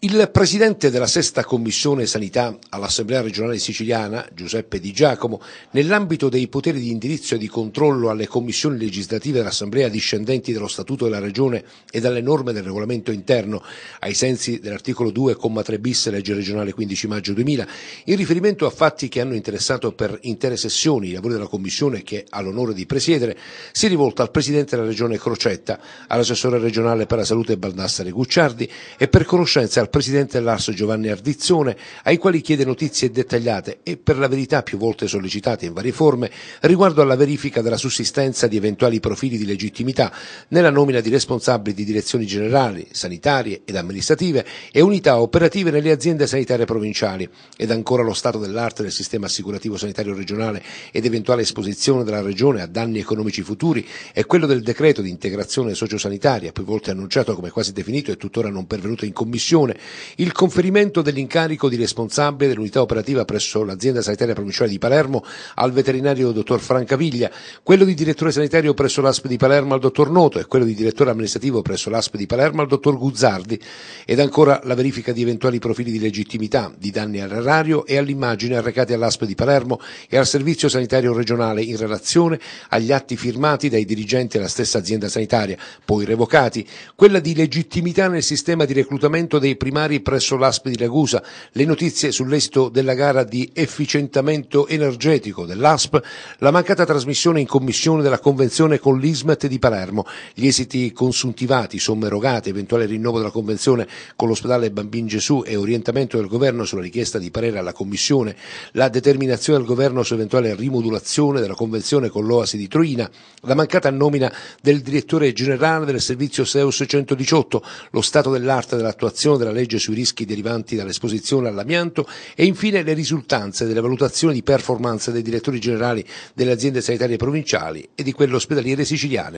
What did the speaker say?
Il presidente della sesta commissione sanità all'Assemblea regionale siciliana, Giuseppe Di Giacomo, nell'ambito dei poteri di indirizzo e di controllo alle commissioni legislative dell'Assemblea discendenti dallo Statuto della Regione e dalle norme del regolamento interno, ai sensi dell'articolo 2,3 bis legge regionale 15 maggio 2000, in riferimento a fatti che hanno interessato per intere sessioni i lavori della commissione che ha l'onore di presiedere, si è rivolta al presidente della Regione Crocetta, all'assessore regionale per la salute Baldassare Gucciardi e per conoscenza al presidente dell'Asso Giovanni Ardizzone, ai quali chiede notizie dettagliate e per la verità più volte sollecitate in varie forme riguardo alla verifica della sussistenza di eventuali profili di legittimità nella nomina di responsabili di direzioni generali, sanitarie ed amministrative e unità operative nelle aziende sanitarie provinciali ed ancora lo stato dell'arte del sistema assicurativo sanitario regionale ed eventuale esposizione della regione a danni economici futuri e quello del decreto di integrazione sociosanitaria più volte annunciato come quasi definito e tuttora non pervenuto in commissione il conferimento dell'incarico di responsabile dell'unità operativa presso l'azienda sanitaria provinciale di Palermo al veterinario dottor Francaviglia, quello di direttore sanitario presso l'ASP di Palermo al dottor Noto e quello di direttore amministrativo presso l'ASP di Palermo al dottor Guzzardi ed ancora la verifica di eventuali profili di legittimità, di danni all'erario e all'immagine arrecati all'ASP di Palermo e al Servizio Sanitario Regionale in relazione agli atti firmati dai dirigenti della stessa azienda sanitaria, poi revocati, quella di legittimità nel sistema di reclutamento dei primari presso l'ASP di Ragusa, le notizie sull'esito della gara di efficientamento energetico dell'ASP, la mancata trasmissione in commissione della convenzione con l'ISMET di Palermo, gli esiti consuntivati, somme erogate, eventuale rinnovo della convenzione con l'ospedale Bambin Gesù e orientamento del governo sulla richiesta di parere alla commissione, la determinazione del governo su eventuale rimodulazione della convenzione con l'Oasi di Troina, la mancata nomina del direttore generale del servizio SEUS 118, lo stato dell'arte dell'attuazione della legge sui rischi derivanti dall'esposizione all'amianto e infine le risultanze delle valutazioni di performance dei direttori generali delle aziende sanitarie provinciali e di quelle ospedaliere siciliane.